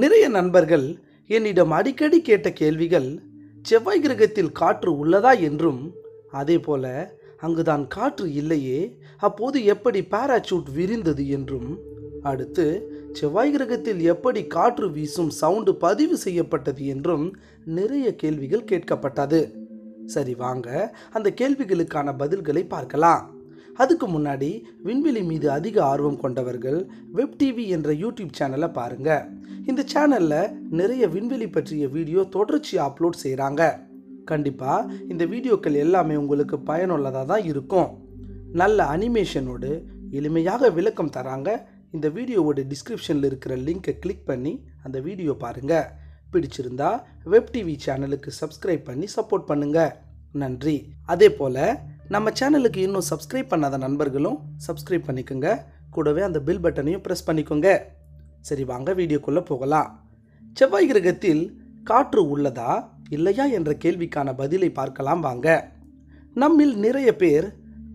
நிறைய நண்பர்கள் என்னிடம் அடிக்கடி கேட்ட கேள்விகள் செவ்வாய் கிரகத்தில் காற்று உள்ளதா என்றும் அதே போல அங்குதான் காற்று இல்லையே அப்போது எப்படி பாராச்சூட் விரிந்தது என்றும் அடுத்து செவ்வாய் கிரகத்தில் எப்படி காற்று வீசும் சவுண்டு பதிவு செய்யப்பட்டது என்றும் நிறைய கேள்விகள் கேட்கப்பட்டது சரி வாங்க அந்த கேள்விகளுக்கான பதில்களை பார்க்கலாம் அதுக்கு முன்னாடி விண்வெளி மீது அதிக ஆர்வம் கொண்டவர்கள் வெப் டிவி என்ற யூடியூப் சேனலை பாருங்கள் இந்த சேனலில் நிறைய விண்வெளி பற்றிய வீடியோ தொடர்ச்சி அப்லோட் செய்கிறாங்க கண்டிப்பாக இந்த வீடியோக்கள் எல்லாமே உங்களுக்கு பயனுள்ளதாக தான் இருக்கும் நல்ல அனிமேஷனோடு எளிமையாக விளக்கம் தராங்க இந்த வீடியோவோட டிஸ்கிரிப்ஷனில் இருக்கிற லிங்க்கை கிளிக் பண்ணி அந்த வீடியோ பாருங்கள் பிடிச்சிருந்தா வெப் டிவி சேனலுக்கு சப்ஸ்கிரைப் பண்ணி சப்போர்ட் பண்ணுங்கள் நன்றி அதே போல் நம்ம சேனலுக்கு இன்னும் சப்ஸ்கிரைப் பண்ணாத நண்பர்களும் சப்ஸ்கிரைப் பண்ணிக்கோங்க கூடவே அந்த பில் பட்டனையும் ப்ரெஸ் பண்ணிக்கோங்க சரி வாங்க வீடியோக்குள்ளே போகலாம் செவ்வாய் கிரகத்தில் காற்று உள்ளதா இல்லையா என்ற கேள்விக்கான பதிலை பார்க்கலாம் வாங்க நம்மில் நிறைய பேர்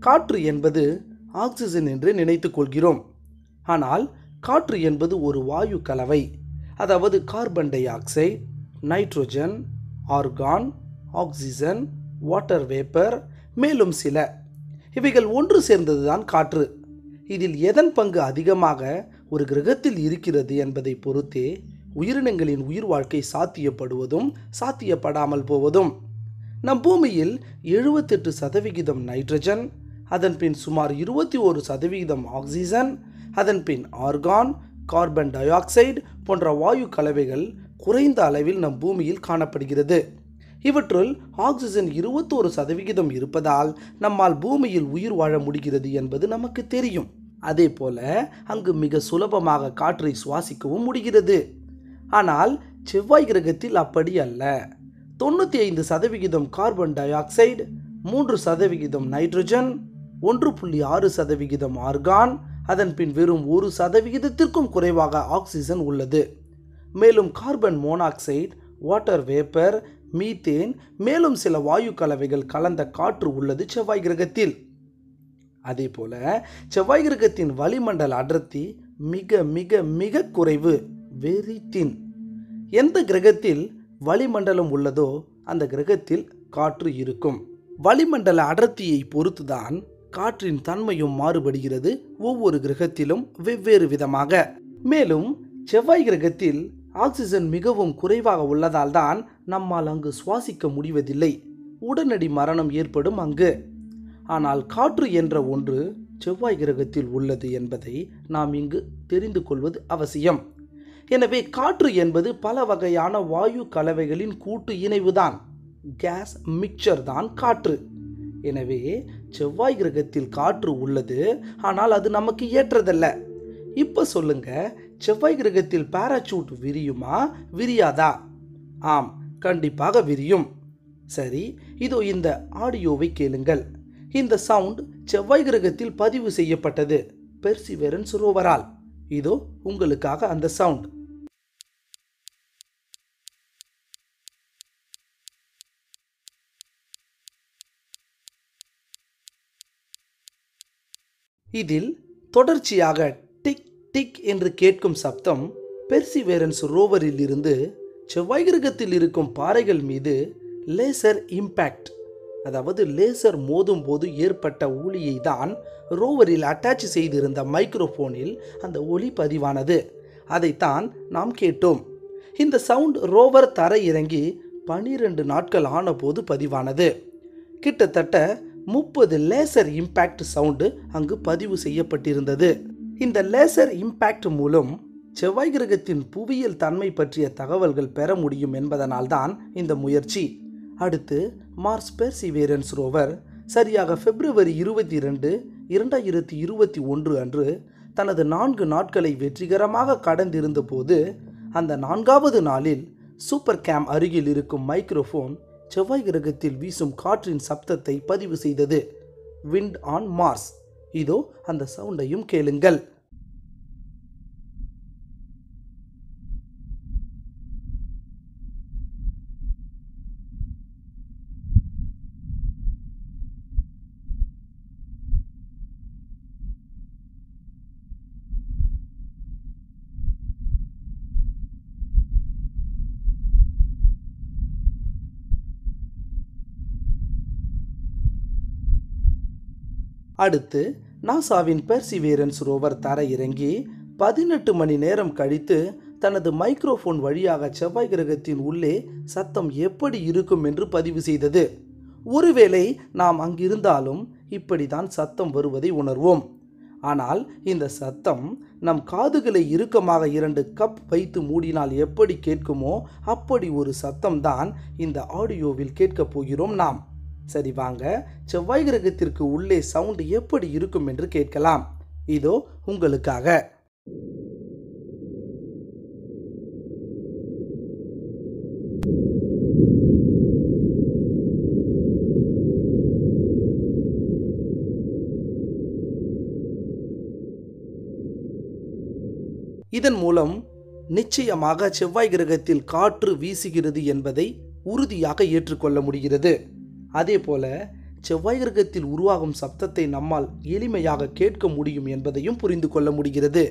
காற்று என்பது ஆக்சிஜன் என்று நினைத்து கொள்கிறோம் ஆனால் காற்று என்பது ஒரு வாயு கலவை அதாவது carbon dioxide nitrogen argon oxygen water vapour மேலும் சில இவைகள் ஒன்று சேர்ந்ததுதான் காற்று இதில் எதன் பங்கு அதிகமாக ஒரு கிரகத்தில் இருக்கிறது என்பதை பொறுத்தே உயிரினங்களின் உயிர் வாழ்க்கை சாத்தியப்படுவதும் சாத்தியப்படாமல் போவதும் நம் பூமியில் எழுபத்தெட்டு சதவிகிதம் நைட்ரஜன் அதன் பின் சுமார் இருபத்தி ஒரு சதவிகிதம் ஆக்சிஜன் அதன் பின் ஆர்கான் கார்பன் டை ஆக்சைடு போன்ற வாயு கலவைகள் குறைந்த அளவில் நம் பூமியில் காணப்படுகிறது இவற்றுள் ஆக்சிஜன் இருபத்தோரு சதவிகிதம் இருப்பதால் நம்மால் பூமியில் உயிர் வாழ முடிகிறது என்பது நமக்கு தெரியும் அதே போல அங்கு மிக சுலபமாக காற்றை சுவாசிக்கவும் முடிகிறது ஆனால் செவ்வாய் கிரகத்தில் அப்படி அல்ல தொண்ணூற்றி ஐந்து சதவிகிதம் கார்பன் டை ஆக்சைடு மூன்று சதவிகிதம் நைட்ரஜன் ஒன்று புள்ளி ஆறு சதவிகிதம் ஆர்கான் அதன் பின் வெறும் ஒரு சதவிகிதத்திற்கும் குறைவாக ஆக்சிஜன் உள்ளது மேலும் carbon monoxide water vapour methane மேலும் சில வாயு கலவைகள் கலந்த காற்று உள்ளது செவ்வாய் கிரகத்தில் அதே போல செவ்வாய் கிரகத்தின் வளிமண்டல அடர்த்தி மிக மிக மிக குறைவு வெரி தின் எந்த கிரகத்தில் வளிமண்டலம் உள்ளதோ அந்த கிரகத்தில் காற்று இருக்கும் வளிமண்டல அடர்த்தியை பொறுத்துதான் காற்றின் தன்மையும் மாறுபடுகிறது ஒவ்வொரு கிரகத்திலும் வெவ்வேறு விதமாக மேலும் செவ்வாய் கிரகத்தில் ஆக்சிஜன் மிகவும் குறைவாக உள்ளதால் தான் நம்மால் அங்கு சுவாசிக்க முடிவதில்லை உடனடி மரணம் ஏற்படும் அங்கு ஆனால் காற்று என்ற ஒன்று செவ்வாய் கிரகத்தில் உள்ளது என்பதை நாம் இங்கு தெரிந்து கொள்வது அவசியம் எனவே காற்று என்பது பல வகையான வாயு கலவைகளின் கூட்டு இணைவுதான் கேஸ் மிக்சர் தான் காற்று எனவே செவ்வாய் கிரகத்தில் காற்று உள்ளது ஆனால் அது நமக்கு ஏற்றதல்ல இப்போ சொல்லுங்க செவ்வாய் கிரகத்தில் பாராசூட் விரியுமா விரியாதா ஆம் கண்டிப்பாக விரியும் சரி இதோ இந்த ஆடியோவை கேளுங்கள் இந்த சவுண்ட் செவ்வாய் கிரகத்தில் பதிவு செய்யப்பட்டது பெர்சிவேரன் ரோவரால் இதோ உங்களுக்காக அந்த சவுண்ட் இதில் தொடர்ச்சியாக டிக் என்று கேட்கும் சப்தம் பெர்சிவேரன்ஸ் ரோவரில் இருந்து செவ்வாய் கிரகத்தில் இருக்கும் பாறைகள் மீது லேசர் இம்பேக்ட் அதாவது லேசர் மோதும் போது ஏற்பட்ட ஒளியை தான் ரோவரில் அட்டாச் செய்திருந்த மைக்ரோஃபோனில் அந்த ஒளி பதிவானது அதைத்தான் நாம் கேட்டோம் இந்த சவுண்ட் ரோவர் தர இறங்கி பனிரெண்டு நாட்கள் ஆனபோது பதிவானது கிட்டத்தட்ட முப்பது லேசர் இம்பேக்ட் சவுண்டு அங்கு பதிவு செய்யப்பட்டிருந்தது இந்த லேசர் இம்பேக்ட் மூலம் செவ்வாய் கிரகத்தின் புவியியல் தன்மை பற்றிய தகவல்கள் பெற முடியும் என்பதனால்தான் இந்த முயற்சி அடுத்து மார்ஸ் பெர்சிவேரன்ஸ் ரோவர் சரியாக பிப்ரவரி இருபத்தி ரெண்டு இரண்டாயிரத்தி இருபத்தி ஒன்று அன்று தனது நான்கு நாட்களை வெற்றிகரமாக கடந்திருந்தபோது அந்த நான்காவது நாளில் சூப்பர் கேம் அருகில் இருக்கும் மைக்ரோஃபோன் செவ்வாய் கிரகத்தில் வீசும் காற்றின் சப்தத்தை பதிவு செய்தது விண்ட் ஆன் மார்ஸ் இதோ அந்த சவுண்டையும் கேளுங்கள் அடுத்து நாசாவின் பெர்சிவேரன்ஸ் ரோவர் தர இறங்கி பதினெட்டு மணி நேரம் கழித்து தனது மைக்ரோஃபோன் வழியாக செவ்வாய் கிரகத்தின் உள்ளே சத்தம் எப்படி இருக்கும் என்று பதிவு செய்தது ஒருவேளை நாம் அங்கிருந்தாலும் இப்படிதான் சத்தம் வருவதை உணர்வோம் ஆனால் இந்த சத்தம் நம் காதுகளை இறுக்கமாக இரண்டு கப் வைத்து மூடினால் எப்படி கேட்குமோ அப்படி ஒரு சத்தம்தான் இந்த ஆடியோவில் கேட்கப் போகிறோம் நாம் சரி வாங்க செவ்வாய் கிரகத்திற்கு உள்ளே சவுண்டு எப்படி இருக்கும் என்று கேட்கலாம் இதோ உங்களுக்காக இதன் மூலம் நிச்சயமாக செவ்வாய் கிரகத்தில் காற்று வீசுகிறது என்பதை உறுதியாக ஏற்றுக்கொள்ள முடிகிறது அதே போல செவ்வாய் கிரகத்தில் உருவாகும் சப்தத்தை நம்மால் எளிமையாக கேட்க முடியும் என்பதையும் புரிந்து கொள்ள முடிகிறது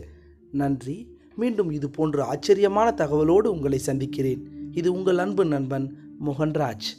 நன்றி மீண்டும் இது போன்ற ஆச்சரியமான தகவலோடு உங்களை சந்திக்கிறேன் இது உங்கள் அன்பு நண்பன் மோகன்ராஜ்